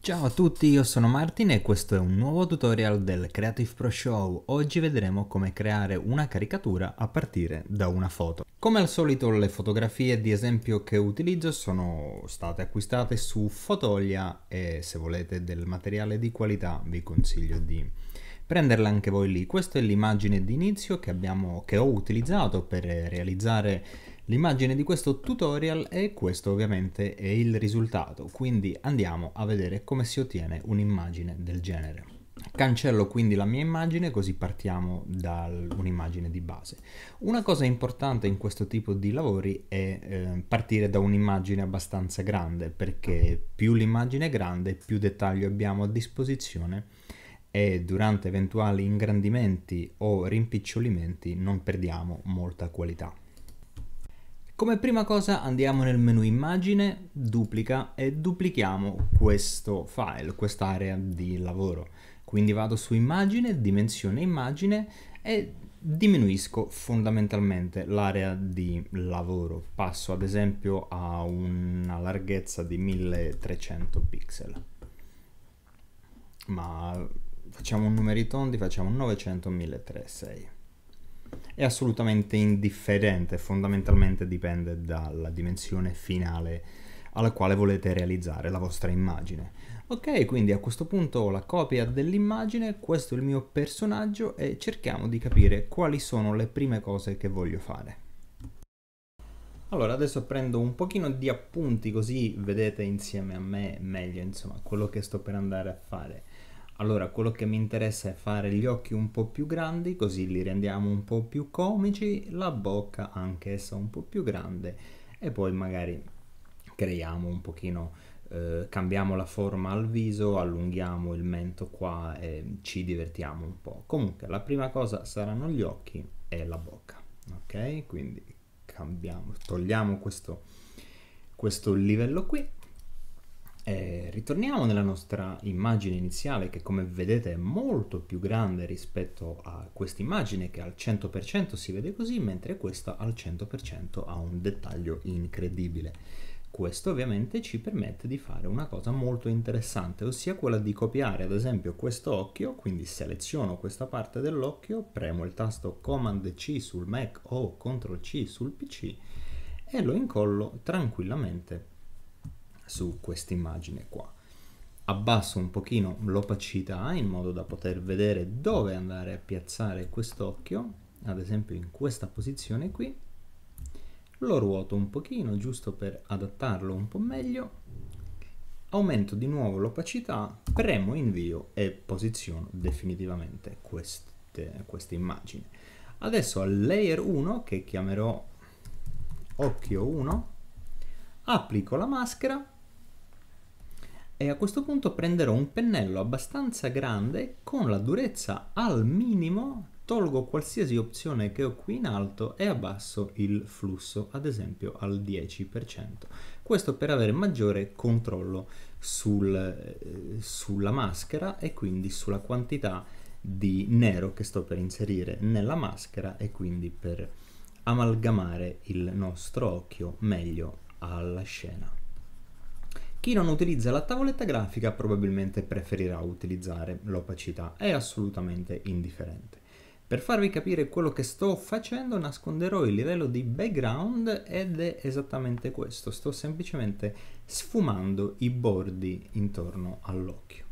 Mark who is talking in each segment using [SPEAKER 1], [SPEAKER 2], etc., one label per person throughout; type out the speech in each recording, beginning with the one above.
[SPEAKER 1] Ciao a tutti, io sono Martin e questo è un nuovo tutorial del Creative Pro Show. Oggi vedremo come creare una caricatura a partire da una foto. Come al solito le fotografie di esempio che utilizzo sono state acquistate su Fotoglia e se volete del materiale di qualità vi consiglio di prenderla anche voi lì. Questa è l'immagine d'inizio che, che ho utilizzato per realizzare L'immagine di questo tutorial e questo ovviamente è il risultato, quindi andiamo a vedere come si ottiene un'immagine del genere. Cancello quindi la mia immagine così partiamo da un'immagine di base. Una cosa importante in questo tipo di lavori è eh, partire da un'immagine abbastanza grande perché più l'immagine è grande più dettaglio abbiamo a disposizione e durante eventuali ingrandimenti o rimpicciolimenti non perdiamo molta qualità. Come prima cosa andiamo nel menu immagine, duplica e duplichiamo questo file, quest'area di lavoro. Quindi vado su immagine, dimensione immagine e diminuisco fondamentalmente l'area di lavoro. Passo ad esempio a una larghezza di 1300 pixel. Ma facciamo un numeri tondi, facciamo 900, 1300, 6 è assolutamente indifferente, fondamentalmente dipende dalla dimensione finale alla quale volete realizzare la vostra immagine. Ok, quindi a questo punto ho la copia dell'immagine, questo è il mio personaggio e cerchiamo di capire quali sono le prime cose che voglio fare. Allora, adesso prendo un pochino di appunti così vedete insieme a me meglio, insomma, quello che sto per andare a fare. Allora, quello che mi interessa è fare gli occhi un po' più grandi, così li rendiamo un po' più comici, la bocca anch'essa un po' più grande e poi magari creiamo un pochino, eh, cambiamo la forma al viso, allunghiamo il mento qua e ci divertiamo un po'. Comunque, la prima cosa saranno gli occhi e la bocca, ok? Quindi cambiamo, togliamo questo, questo livello qui e ritorniamo nella nostra immagine iniziale che come vedete è molto più grande rispetto a questa immagine che al 100% si vede così mentre questa al 100% ha un dettaglio incredibile. Questo ovviamente ci permette di fare una cosa molto interessante, ossia quella di copiare ad esempio questo occhio, quindi seleziono questa parte dell'occhio, premo il tasto Command C sul Mac o Ctrl C sul PC e lo incollo tranquillamente su questa immagine qua. Abbasso un pochino l'opacità in modo da poter vedere dove andare a piazzare quest'occhio, ad esempio in questa posizione qui. Lo ruoto un pochino giusto per adattarlo un po' meglio. Aumento di nuovo l'opacità, premo invio e posiziono definitivamente queste, questa immagine. Adesso al layer 1 che chiamerò occhio 1 applico la maschera e a questo punto prenderò un pennello abbastanza grande con la durezza al minimo tolgo qualsiasi opzione che ho qui in alto e abbasso il flusso, ad esempio al 10%. Questo per avere maggiore controllo sul, eh, sulla maschera e quindi sulla quantità di nero che sto per inserire nella maschera e quindi per amalgamare il nostro occhio meglio alla scena. Chi non utilizza la tavoletta grafica probabilmente preferirà utilizzare l'opacità, è assolutamente indifferente. Per farvi capire quello che sto facendo nasconderò il livello di background ed è esattamente questo, sto semplicemente sfumando i bordi intorno all'occhio.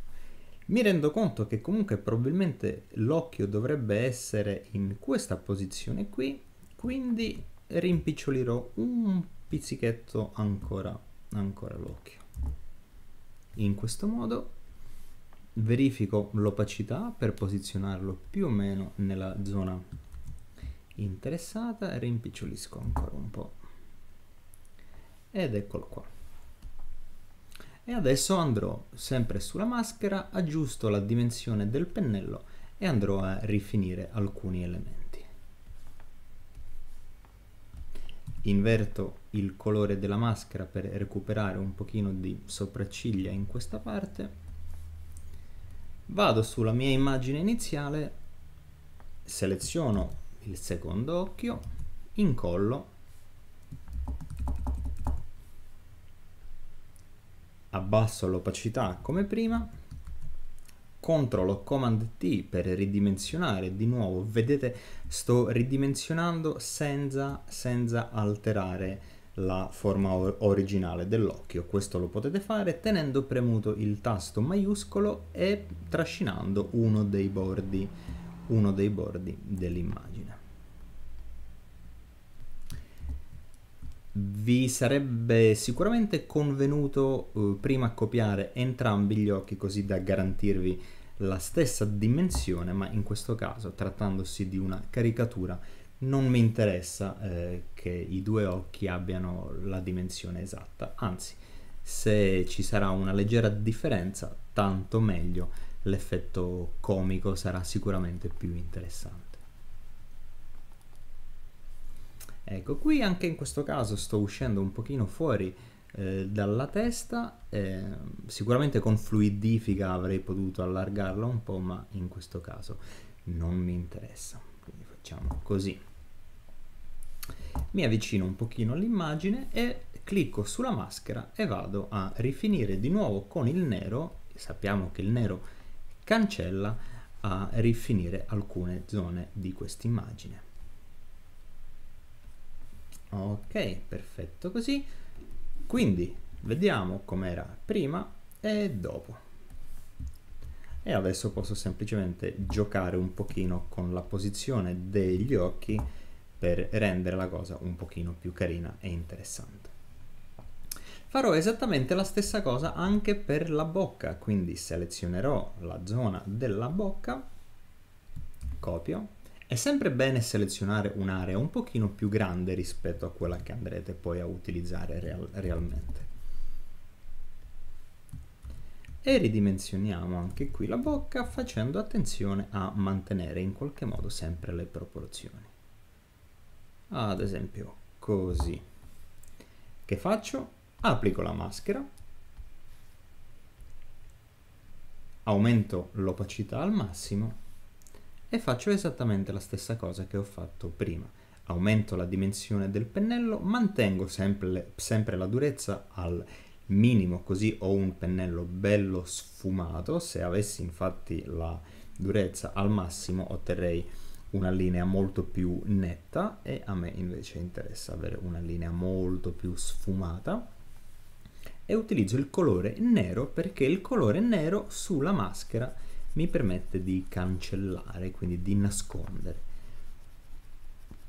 [SPEAKER 1] Mi rendo conto che comunque probabilmente l'occhio dovrebbe essere in questa posizione qui, quindi rimpicciolirò un pizzichetto ancora, ancora l'occhio in questo modo verifico l'opacità per posizionarlo più o meno nella zona interessata e rimpicciolisco ancora un po' ed eccolo qua e adesso andrò sempre sulla maschera aggiusto la dimensione del pennello e andrò a rifinire alcuni elementi inverto il colore della maschera per recuperare un pochino di sopracciglia in questa parte vado sulla mia immagine iniziale seleziono il secondo occhio incollo abbasso l'opacità come prima controllo COMAND T per ridimensionare di nuovo vedete sto ridimensionando senza, senza alterare la forma or- originale dell'occhio. Questo lo potete fare tenendo premuto il tasto maiuscolo e trascinando uno dei bordi, uno dei bordi dell'immagine. Vi sarebbe sicuramente convenuto eh, prima copiare entrambi gli occhi così da garantirvi la stessa dimensione, ma in questo caso trattandosi di una caricatura non mi interessa eh, che i due occhi abbiano la dimensione esatta, anzi se ci sarà una leggera differenza tanto meglio, l'effetto comico sarà sicuramente più interessante. Ecco, qui anche in questo caso sto uscendo un pochino fuori eh, dalla testa, eh, sicuramente con fluidifica avrei potuto allargarla un po', ma in questo caso non mi interessa facciamo così mi avvicino un pochino all'immagine e clicco sulla maschera e vado a rifinire di nuovo con il nero sappiamo che il nero cancella a rifinire alcune zone di quest'immagine ok perfetto così quindi vediamo com'era prima e dopo e adesso posso semplicemente giocare un pochino con la posizione degli occhi per rendere la cosa un pochino più carina e interessante. Farò esattamente la stessa cosa anche per la bocca, quindi selezionerò la zona della bocca, copio, è sempre bene selezionare un'area un pochino più grande rispetto a quella che andrete poi a utilizzare real realmente e ridimensioniamo anche qui la bocca facendo attenzione a mantenere in qualche modo sempre le proporzioni. Ad esempio così. Che faccio? Applico la maschera, aumento l'opacità al massimo e faccio esattamente la stessa cosa che ho fatto prima. Aumento la dimensione del pennello, mantengo sempre, sempre la durezza al minimo così ho un pennello bello sfumato se avessi infatti la durezza al massimo otterrei una linea molto più netta e a me invece interessa avere una linea molto più sfumata e utilizzo il colore nero perché il colore nero sulla maschera mi permette di cancellare quindi di nascondere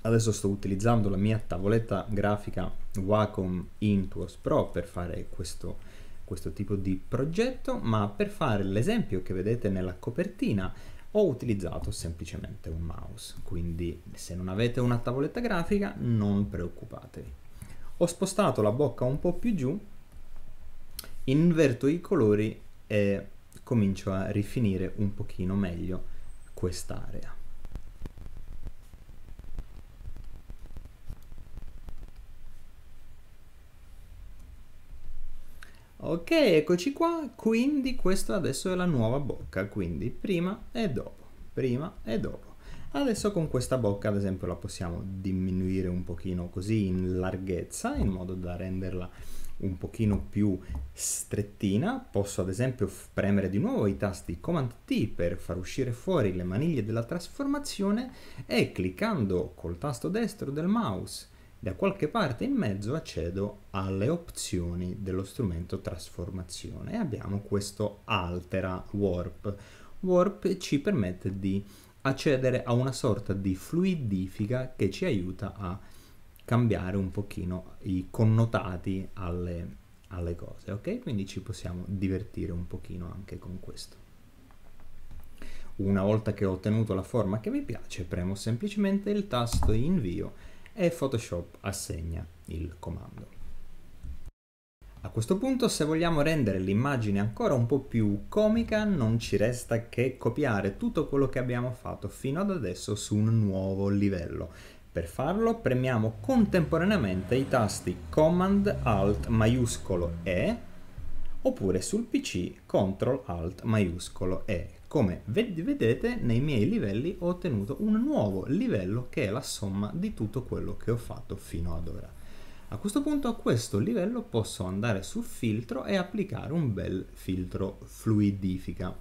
[SPEAKER 1] Adesso sto utilizzando la mia tavoletta grafica Wacom Intuos Pro per fare questo, questo tipo di progetto, ma per fare l'esempio che vedete nella copertina ho utilizzato semplicemente un mouse, quindi se non avete una tavoletta grafica non preoccupatevi. Ho spostato la bocca un po' più giù, inverto i colori e comincio a rifinire un pochino meglio quest'area. Ok, eccoci qua, quindi questa adesso è la nuova bocca, quindi prima e dopo, prima e dopo. Adesso con questa bocca ad esempio la possiamo diminuire un pochino così in larghezza in modo da renderla un pochino più strettina. Posso ad esempio premere di nuovo i tasti Command T per far uscire fuori le maniglie della trasformazione e cliccando col tasto destro del mouse da qualche parte in mezzo accedo alle opzioni dello strumento trasformazione e abbiamo questo altera warp. Warp ci permette di accedere a una sorta di fluidifica che ci aiuta a cambiare un pochino i connotati alle, alle, cose, ok? Quindi ci possiamo divertire un pochino anche con questo. Una volta che ho ottenuto la forma che mi piace, premo semplicemente il tasto invio e Photoshop assegna il comando. A questo punto se vogliamo rendere l'immagine ancora un po' più comica non ci resta che copiare tutto quello che abbiamo fatto fino ad adesso su un nuovo livello. Per farlo premiamo contemporaneamente i tasti Command Alt maiuscolo E oppure sul PC Ctrl Alt maiuscolo E come vedete nei miei livelli ho ottenuto un nuovo livello che è la somma di tutto quello che ho fatto fino ad ora. A questo punto a questo livello posso andare su filtro e applicare un bel filtro fluidifica.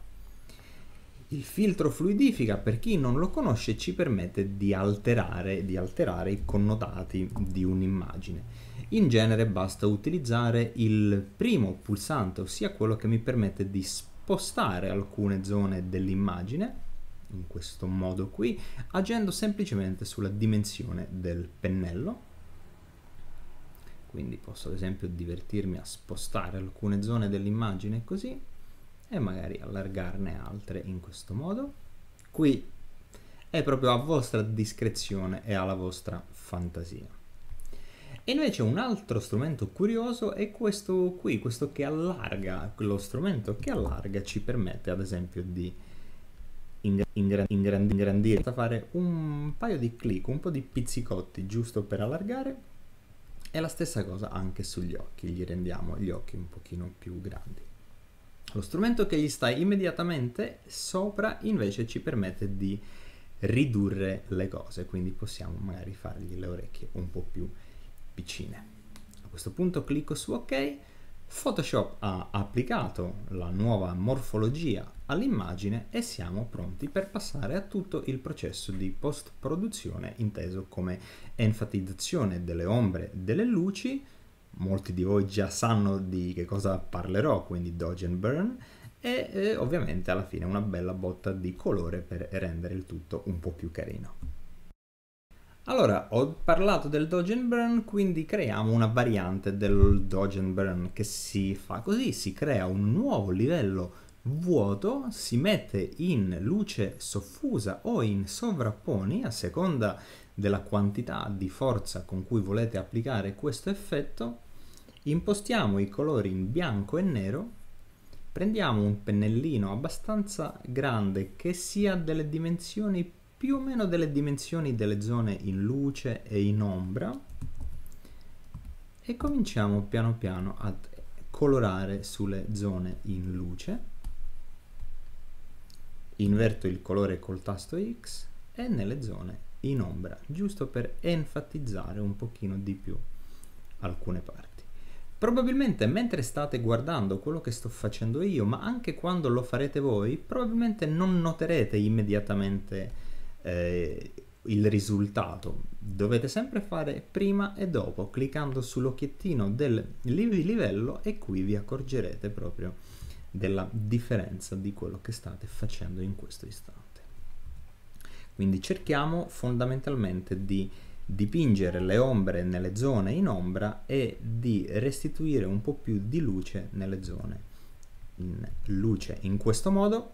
[SPEAKER 1] Il filtro fluidifica, per chi non lo conosce, ci permette di alterare, di alterare i connotati di un'immagine. In genere basta utilizzare il primo pulsante, ossia quello che mi permette di spostare spostare alcune zone dell'immagine, in questo modo qui, agendo semplicemente sulla dimensione del pennello. Quindi posso ad esempio divertirmi a spostare alcune zone dell'immagine così e magari allargarne altre in questo modo. Qui è proprio a vostra discrezione e alla vostra fantasia. E invece un altro strumento curioso è questo qui, questo che allarga, lo strumento che allarga ci permette ad esempio di ingrandire, ingrandire, fare un paio di clic, un po' di pizzicotti giusto per allargare e la stessa cosa anche sugli occhi, gli rendiamo gli occhi un pochino più grandi. Lo strumento che gli sta immediatamente sopra invece ci permette di ridurre le cose, quindi possiamo magari fargli le orecchie un po' più grandi piccine. A questo punto clicco su ok, Photoshop ha applicato la nuova morfologia all'immagine e siamo pronti per passare a tutto il processo di post-produzione inteso come enfatizzazione delle ombre e delle luci. Molti di voi già sanno di che cosa parlerò, quindi dodge and burn, e eh, ovviamente alla fine una bella botta di colore per rendere il tutto un po' più carino. Allora, ho parlato del dodge and burn, quindi creiamo una variante del dodge and burn che si fa così, si crea un nuovo livello vuoto, si mette in luce soffusa o in sovrapponi a seconda della quantità di forza con cui volete applicare questo effetto, impostiamo i colori in bianco e nero, prendiamo un pennellino abbastanza grande che sia delle dimensioni più più o meno delle dimensioni delle zone in luce e in ombra e cominciamo piano piano a colorare sulle zone in luce inverto il colore col tasto X e nelle zone in ombra giusto per enfatizzare un pochino di più alcune parti probabilmente mentre state guardando quello che sto facendo io ma anche quando lo farete voi probabilmente non noterete immediatamente eh, il risultato. Dovete sempre fare prima e dopo, cliccando sull'occhiettino del livello e qui vi accorgerete proprio della differenza di quello che state facendo in questo istante. Quindi cerchiamo fondamentalmente di dipingere le ombre nelle zone in ombra e di restituire un po' più di luce nelle zone in luce. In questo modo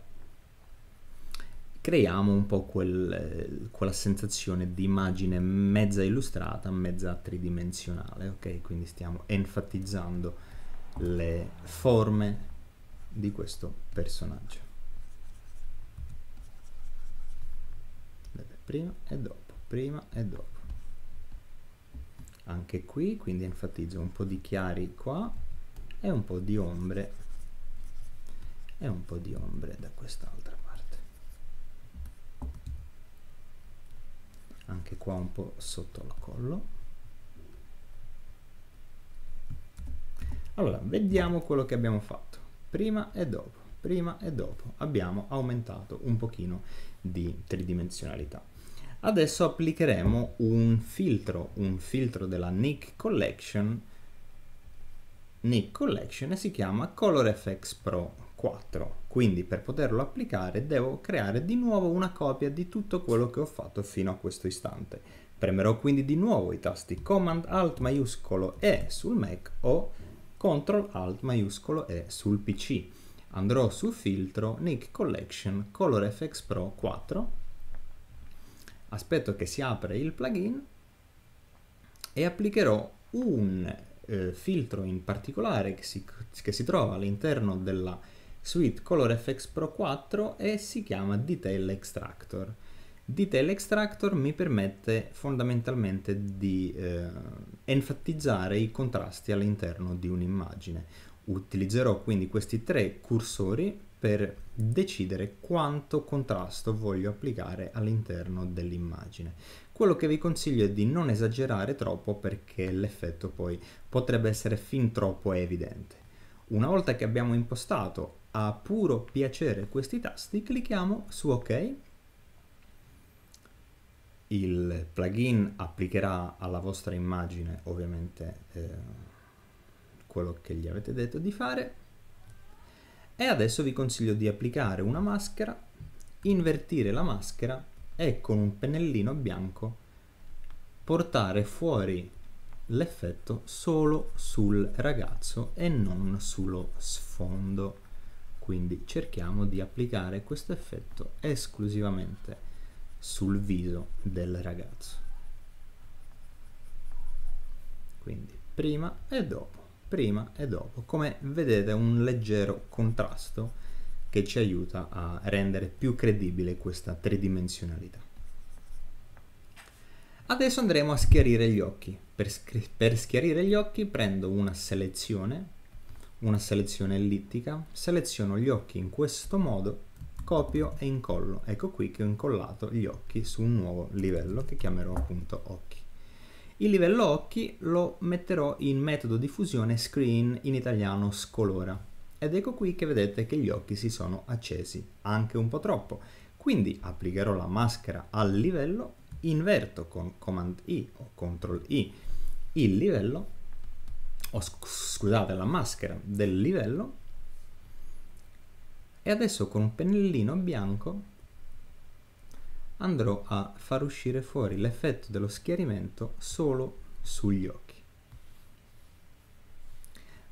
[SPEAKER 1] creiamo un po' quel, quella sensazione di immagine mezza illustrata, mezza tridimensionale, ok? Quindi stiamo enfatizzando le forme di questo personaggio. Prima e dopo, prima e dopo. Anche qui, quindi enfatizzo un po' di chiari qua e un po' di ombre e un po' di ombre da quest'altra anche qua un po' sotto al collo. Allora, vediamo quello che abbiamo fatto prima e dopo, prima e dopo. Abbiamo aumentato un pochino di tridimensionalità. Adesso applicheremo un filtro, un filtro della Nick Collection, Nick Collection e si chiama ColorFX Pro 4. Quindi per poterlo applicare devo creare di nuovo una copia di tutto quello che ho fatto fino a questo istante. Premerò quindi di nuovo i tasti Command Alt maiuscolo E sul Mac o Ctrl Alt maiuscolo E sul PC. Andrò su filtro Nick Collection ColorFX Pro 4. Aspetto che si apra il plugin e applicherò un eh, filtro in particolare che si, che si trova all'interno della Suite Color FX Pro 4 e si chiama Detail Extractor. Detail Extractor mi permette fondamentalmente di eh, enfatizzare i contrasti all'interno di un'immagine. Utilizzerò quindi questi tre cursori per decidere quanto contrasto voglio applicare all'interno dell'immagine. Quello che vi consiglio è di non esagerare troppo perché l'effetto poi potrebbe essere fin troppo evidente. Una volta che abbiamo impostato a puro piacere questi tasti, clicchiamo su ok. Il plugin applicherà alla vostra immagine ovviamente eh, quello che gli avete detto di fare e adesso vi consiglio di applicare una maschera, invertire la maschera e con un pennellino bianco portare fuori l'effetto solo sul ragazzo e non sullo sfondo quindi cerchiamo di applicare questo effetto esclusivamente sul viso del ragazzo quindi prima e dopo prima e dopo come vedete un leggero contrasto che ci aiuta a rendere più credibile questa tridimensionalità adesso andremo a schiarire gli occhi per, per schiarire gli occhi prendo una selezione una selezione ellittica, seleziono gli occhi in questo modo, copio e incollo. Ecco qui che ho incollato gli occhi su un nuovo livello che chiamerò appunto occhi. Il livello occhi lo metterò in metodo di fusione screen in italiano scolora. Ed ecco qui che vedete che gli occhi si sono accesi, anche un po' troppo. Quindi applicherò la maschera al livello, inverto con Command I o Ctrl I il livello oh, scusate, la maschera del livello e adesso con un pennellino bianco andrò a far uscire fuori l'effetto dello schiarimento solo sugli occhi.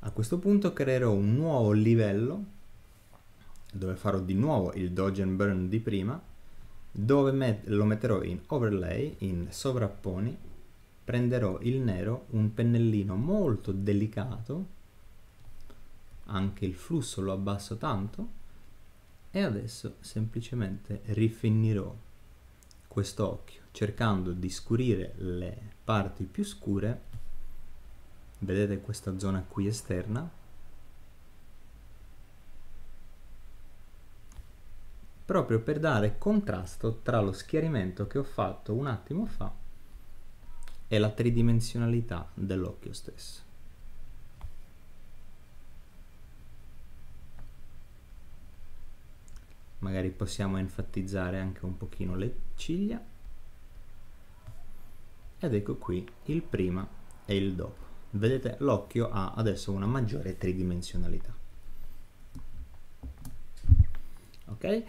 [SPEAKER 1] A questo punto creerò un nuovo livello dove farò di nuovo il dodge and burn di prima dove met lo metterò in overlay, in sovrapponi prenderò il nero un pennellino molto delicato anche il flusso lo abbasso tanto e adesso semplicemente rifinirò questo occhio cercando di scurire le parti più scure vedete questa zona qui esterna proprio per dare contrasto tra lo schiarimento che ho fatto un attimo fa è la tridimensionalità dell'occhio stesso. Magari possiamo enfatizzare anche un pochino le ciglia. Ed ecco qui il prima e il dopo. Vedete, l'occhio ha adesso una maggiore tridimensionalità. Ok?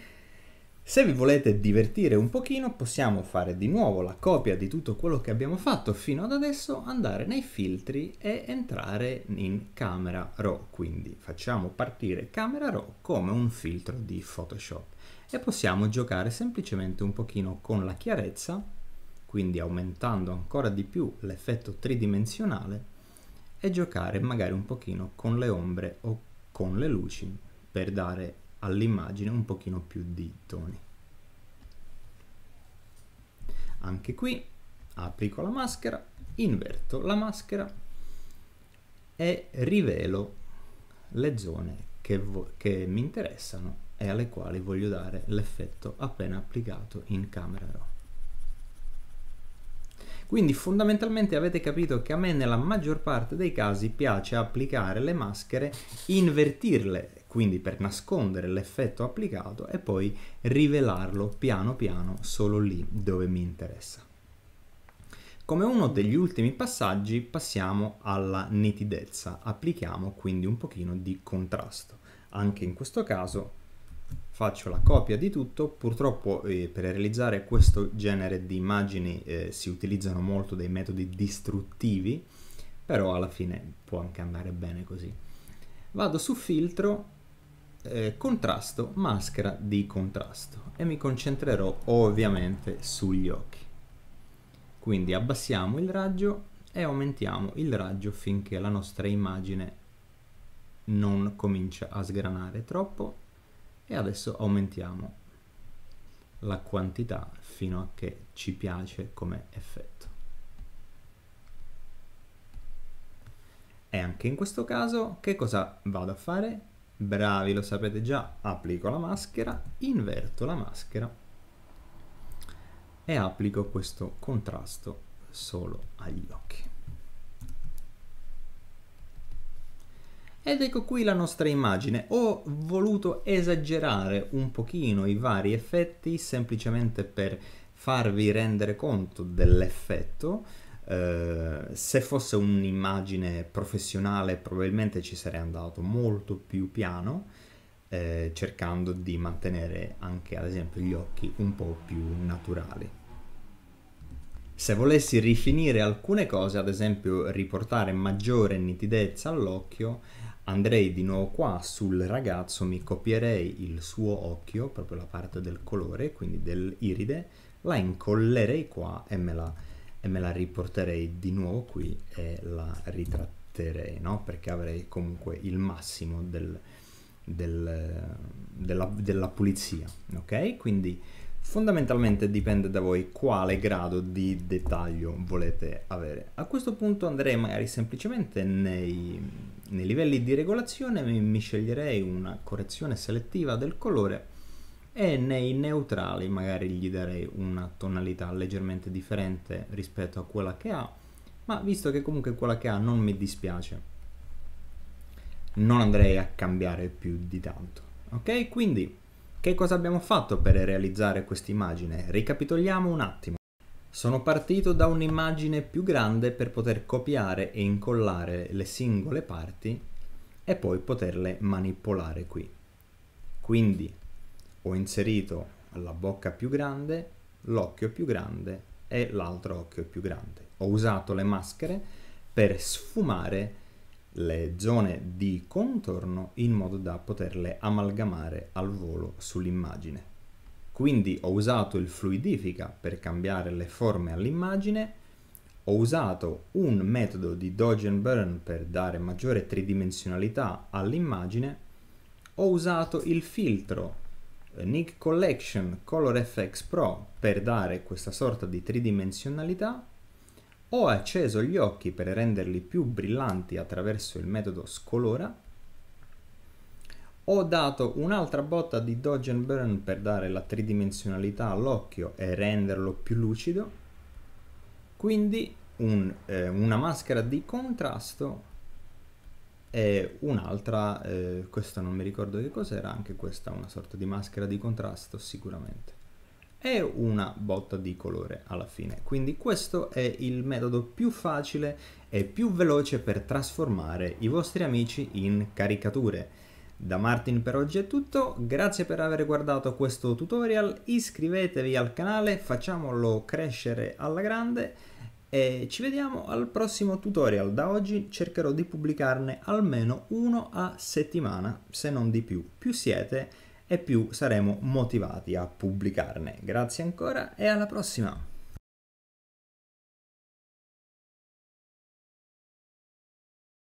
[SPEAKER 1] Se vi volete divertire un pochino possiamo fare di nuovo la copia di tutto quello che abbiamo fatto fino ad adesso, andare nei filtri e entrare in Camera Raw, quindi facciamo partire Camera Raw come un filtro di Photoshop e possiamo giocare semplicemente un pochino con la chiarezza, quindi aumentando ancora di più l'effetto tridimensionale e giocare magari un pochino con le ombre o con le luci per dare all'immagine un pochino più di toni. Anche qui applico la maschera, inverto la maschera e rivelo le zone che, che mi interessano e alle quali voglio dare l'effetto appena applicato in Camera Raw. Quindi fondamentalmente avete capito che a me nella maggior parte dei casi piace applicare le maschere, invertirle quindi per nascondere l'effetto applicato e poi rivelarlo piano piano solo lì dove mi interessa. Come uno degli ultimi passaggi passiamo alla nitidezza, applichiamo quindi un pochino di contrasto. Anche in questo caso faccio la copia di tutto, purtroppo eh, per realizzare questo genere di immagini eh, si utilizzano molto dei metodi distruttivi, però alla fine può anche andare bene così. Vado su filtro eh, contrasto, maschera di contrasto e mi concentrerò ovviamente sugli occhi. Quindi abbassiamo il raggio e aumentiamo il raggio finché la nostra immagine non comincia a sgranare troppo e adesso aumentiamo la quantità fino a che ci piace come effetto. E anche in questo caso che cosa vado a fare? Bravi, lo sapete già, applico la maschera, inverto la maschera e applico questo contrasto solo agli occhi. Ed ecco qui la nostra immagine. Ho voluto esagerare un pochino i vari effetti semplicemente per farvi rendere conto dell'effetto eh, se fosse un'immagine professionale probabilmente ci sarei andato molto più piano eh, cercando di mantenere anche ad esempio gli occhi un po' più naturali. Se volessi rifinire alcune cose, ad esempio riportare maggiore nitidezza all'occhio, andrei di nuovo qua sul ragazzo, mi copierei il suo occhio, proprio la parte del colore, quindi dell'iride, la incollerei qua e me la e me la riporterei di nuovo qui e la ritratterei, no? Perché avrei comunque il massimo del, del, della, della pulizia, ok? Quindi fondamentalmente dipende da voi quale grado di dettaglio volete avere. A questo punto andrei magari semplicemente nei, nei livelli di regolazione mi sceglierei una correzione selettiva del colore e nei neutrali magari gli darei una tonalità leggermente differente rispetto a quella che ha, ma visto che comunque quella che ha non mi dispiace, non andrei a cambiare più di tanto. Ok, quindi che cosa abbiamo fatto per realizzare questa immagine Ricapitoliamo un attimo. Sono partito da un'immagine più grande per poter copiare e incollare le singole parti e poi poterle manipolare qui. Quindi ho inserito la bocca più grande, l'occhio più grande e l'altro occhio più grande. Ho usato le maschere per sfumare le zone di contorno in modo da poterle amalgamare al volo sull'immagine. Quindi ho usato il fluidifica per cambiare le forme all'immagine, ho usato un metodo di dodge and burn per dare maggiore tridimensionalità all'immagine, ho usato il filtro eh, Nick Collection Color FX Pro per dare questa sorta di tridimensionalità, ho acceso gli occhi per renderli più brillanti attraverso il metodo scolora, ho dato un'altra botta di Dodge and Burn per dare la tridimensionalità all'occhio e renderlo più lucido, quindi un, eh, una maschera di contrasto e un'altra, eh, questa non mi ricordo che cos'era, anche questa una sorta di maschera di contrasto sicuramente e una botta di colore alla fine. Quindi questo è il metodo più facile e più veloce per trasformare i vostri amici in caricature. Da Martin per oggi è tutto, grazie per aver guardato questo tutorial, iscrivetevi al canale, facciamolo crescere alla grande e ci vediamo al prossimo tutorial. Da oggi cercherò di pubblicarne almeno uno a settimana, se non di più. Più siete e più saremo motivati a pubblicarne. Grazie ancora e alla prossima!